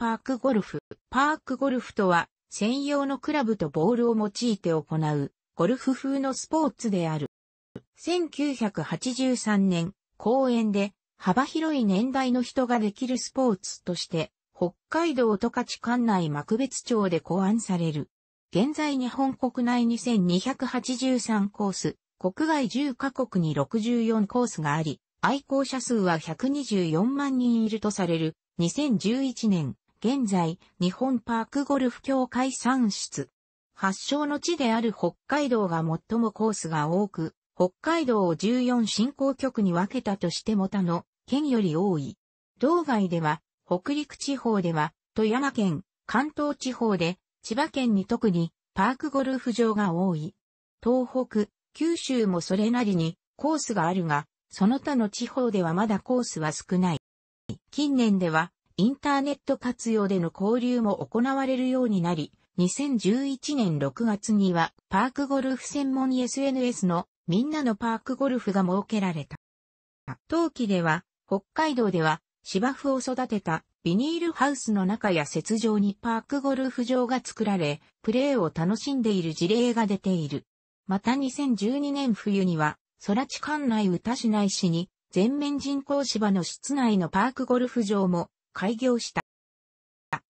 パークゴルフ。パークゴルフとは、専用のクラブとボールを用いて行う、ゴルフ風のスポーツである。1983年、公園で、幅広い年代の人ができるスポーツとして、北海道十勝管内幕別町で考案される。現在日本国内2283コース、国外10カ国に64コースがあり、愛好者数は124万人いるとされる2011年現在、日本パークゴルフ協会産出。発祥の地である北海道が最もコースが多く、北海道を14振興局に分けたとしても他の県より多い。道外では、北陸地方では、富山県、関東地方で、千葉県に特にパークゴルフ場が多い。東北、九州もそれなりにコースがあるが、その他の地方ではまだコースは少ない。近年ではインターネット活用での交流も行われるようになり、2011年6月にはパークゴルフ専門 SNS のみんなのパークゴルフが設けられた。冬季では北海道では芝生を育てたビニールハウスの中や雪上にパークゴルフ場が作られ、プレーを楽しんでいる事例が出ている。また2012年冬には、空地管内宇多市内市に全面人工芝の室内のパークゴルフ場も開業した。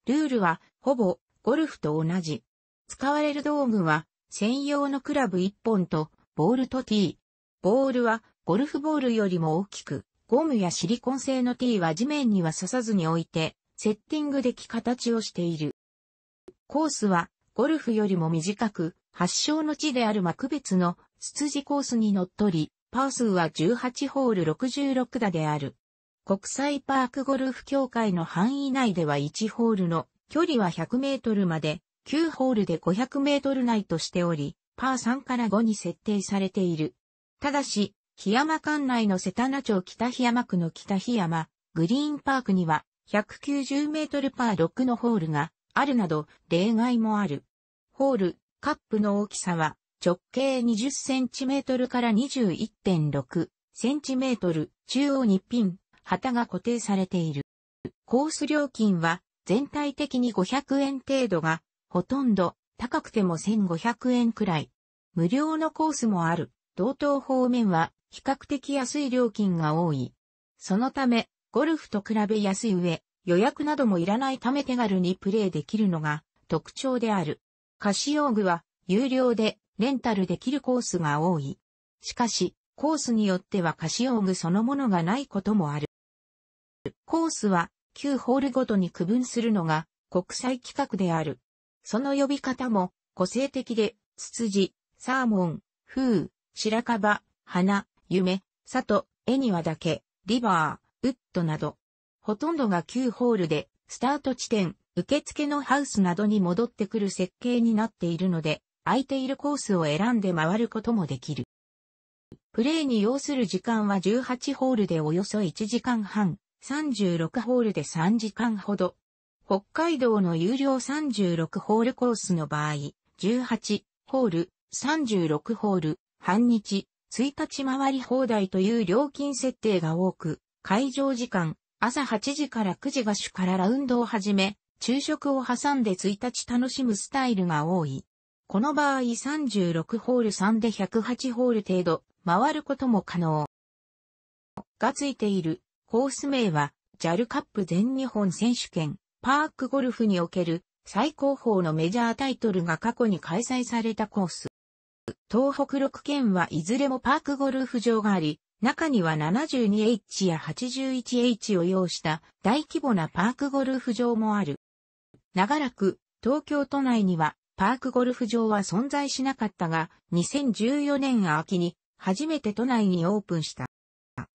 ルールは、ほぼ、ゴルフと同じ。使われる道具は、専用のクラブ1本と、ボールとティー。ボールは、ゴルフボールよりも大きく、ゴムやシリコン製のティーは地面には刺さずに置いて、セッティングでき形をしている。コースは、ゴルフよりも短く、発祥の地である幕別の、ツツジコースにのっとり、パー数は18ホール66打である。国際パークゴルフ協会の範囲内では1ホールの距離は100メートルまで、9ホールで500メートル内としており、パー3から5に設定されている。ただし、檜山館内の瀬田町北檜山区の北檜山、グリーンパークには190メートルパー6のホールがあるなど例外もある。ホール、カップの大きさは直径20センチメートルから21.6センチメートル、中央にピン、旗が固定されている。コース料金は全体的に500円程度が、ほとんど高くても1500円くらい。無料のコースもある、同等方面は比較的安い料金が多い。そのため、ゴルフと比べ安い上、予約などもいらないため手軽にプレイできるのが特徴である。菓子用具は有料でレンタルできるコースが多い。しかし、コースによっては菓子用具そのものがないこともある。ースは9ホールごとに区分するのが国際規格である。その呼び方も個性的で、ツツジ、サーモン、風、白樺、花、夢、里、絵庭だけ、リバー、ウッドなど。ほとんどが9ホールで、スタート地点、受付のハウスなどに戻ってくる設計になっているので、空いているコースを選んで回ることもできる。プレーに要する時間は18ホールでおよそ1時間半。36ホールで3時間ほど。北海道の有料36ホールコースの場合、18ホール、36ホール、半日、1日回り放題という料金設定が多く、会場時間、朝8時から9時が主からラウンドを始め、昼食を挟んで1日楽しむスタイルが多い。この場合36ホール3で108ホール程度回ることも可能。がついているコース名は、JAL カップ全日本選手権、パークゴルフにおける最高峰のメジャータイトルが過去に開催されたコース。東北6県はいずれもパークゴルフ場があり、中には 72H や 81H を要した大規模なパークゴルフ場もある。長らく東京都内にはパークゴルフ場は存在しなかったが、2014年秋に初めて都内にオープンした。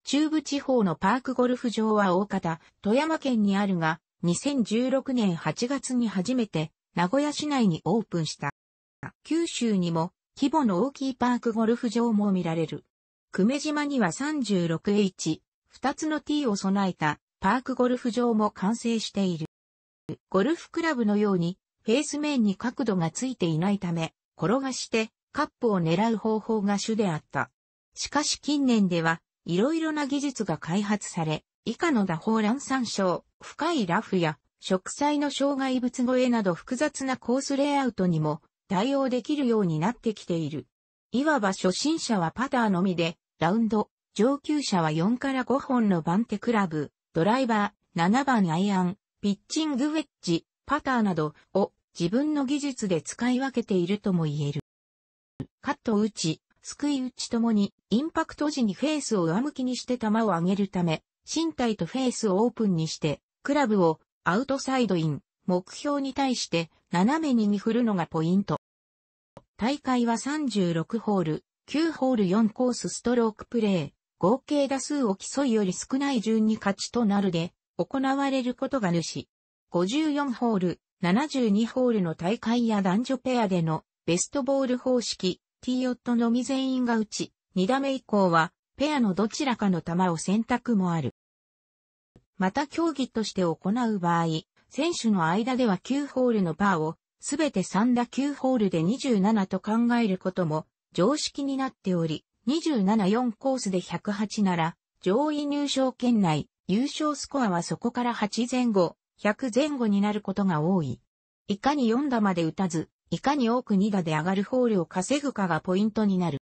中部地方のパークゴルフ場は大方、富山県にあるが、2016年8月に初めて名古屋市内にオープンした。九州にも規模の大きいパークゴルフ場も見られる。久米島には 36H、2つの T を備えたパークゴルフ場も完成している。ゴルフクラブのようにフェース面に角度がついていないため、転がしてカップを狙う方法が主であった。しかし近年ではいろいろな技術が開発され、以下の打法乱参照、深いラフや、植栽の障害物越えなど複雑なコースレイアウトにも対応できるようになってきている。いわば初心者はパターのみで、ラウンド、上級者は4から5本の番手クラブ、ドライバー、7番アイアン、ピッチングウェッジ、パターなどを自分の技術で使い分けているとも言える。カット打ち、救くい打ちともに、インパクト時にフェースを上向きにして球を上げるため、身体とフェースをオープンにして、クラブをアウトサイドイン、目標に対して斜めに見振るのがポイント。大会は36ホール、9ホール4コースストロークプレー、合計打数を競いより少ない順に勝ちとなるで、行われることが主。54ホール、72ホールの大会や男女ペアでのベストボール方式、ティーオットのみ全員が打ち、2打目以降は、ペアのどちらかの球を選択もある。また競技として行う場合、選手の間では9ホールのパーを、すべて3打9ホールで27と考えることも常識になっており、274コースで108なら、上位入賞圏内、優勝スコアはそこから8前後、100前後になることが多い。いかに4打まで打たず、いかに多く2打で上がるホールを稼ぐかがポイントになる。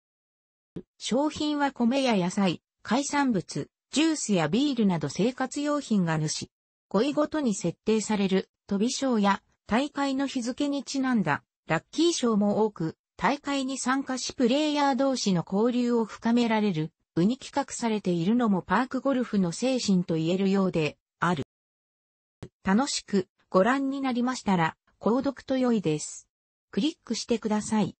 商品は米や野菜、海産物、ジュースやビールなど生活用品が主。恋ごとに設定される飛び賞や大会の日付にちなんだラッキー賞も多く、大会に参加しプレイヤー同士の交流を深められる、うに企画されているのもパークゴルフの精神と言えるようである。楽しくご覧になりましたら、購読と良いです。クリックしてください。